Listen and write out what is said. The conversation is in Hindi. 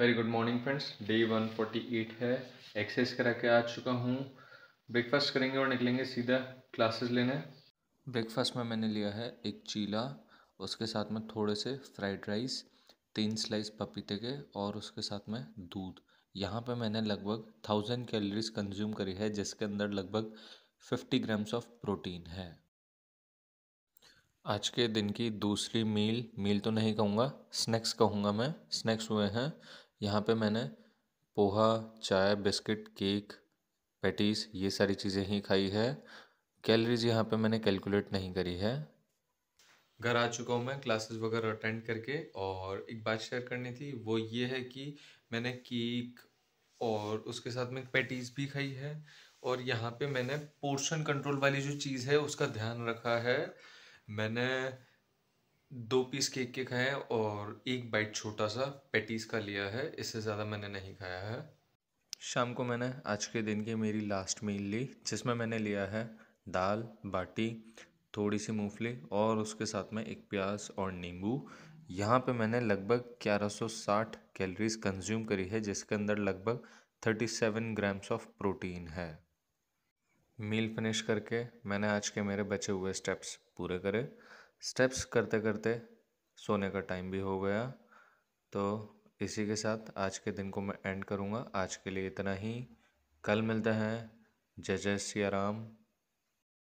very good morning friends day eight है एक्सरसाइज करा के आ चुका हूँ ब्रेकफास्ट करेंगे और निकलेंगे सीधा क्लासेस लेने ब्रेकफास्ट में मैंने लिया है एक चीला उसके साथ में थोड़े से फ्राइड राइस तीन स्लाइस पपीते के और उसके साथ में दूध यहाँ पे मैंने लगभग थाउजेंड कैलोरीज कंज्यूम करी है जिसके अंदर लगभग फिफ्टी ग्राम्स ऑफ प्रोटीन है आज के दिन की दूसरी मील मील तो नहीं कहूँगा स्नैक्स कहूँगा मैं स्नैक्स हुए हैं यहाँ पे मैंने पोहा चाय बिस्किट केक पैटीज़ ये सारी चीज़ें ही खाई है कैलरीज यहाँ पे मैंने कैलकुलेट नहीं करी है घर आ चुका हूँ मैं क्लासेस वगैरह अटेंड करके और एक बात शेयर करनी थी वो ये है कि मैंने केक और उसके साथ में पैटीज़ भी खाई है और यहाँ पे मैंने पोर्शन कंट्रोल वाली जो चीज़ है उसका ध्यान रखा है मैंने दो पीस केक के खाए हैं और एक बाइट छोटा सा पेटीज का लिया है इससे ज़्यादा मैंने नहीं खाया है शाम को मैंने आज के दिन की मेरी लास्ट मील ली जिसमें मैंने लिया है दाल बाटी थोड़ी सी मूंगफली और उसके साथ में एक प्याज और नींबू यहाँ पे मैंने लगभग 1160 कैलोरीज कंज्यूम करी है जिसके अंदर लगभग 37 ग्राम्स ऑफ प्रोटीन है मील फिनिश करके मैंने आज के मेरे बचे हुए स्टेप्स पूरे करे स्टेप्स करते करते सोने का टाइम भी हो गया तो इसी के साथ आज के दिन को मैं एंड करूँगा आज के लिए इतना ही कल मिलते हैं जय जय सिया राम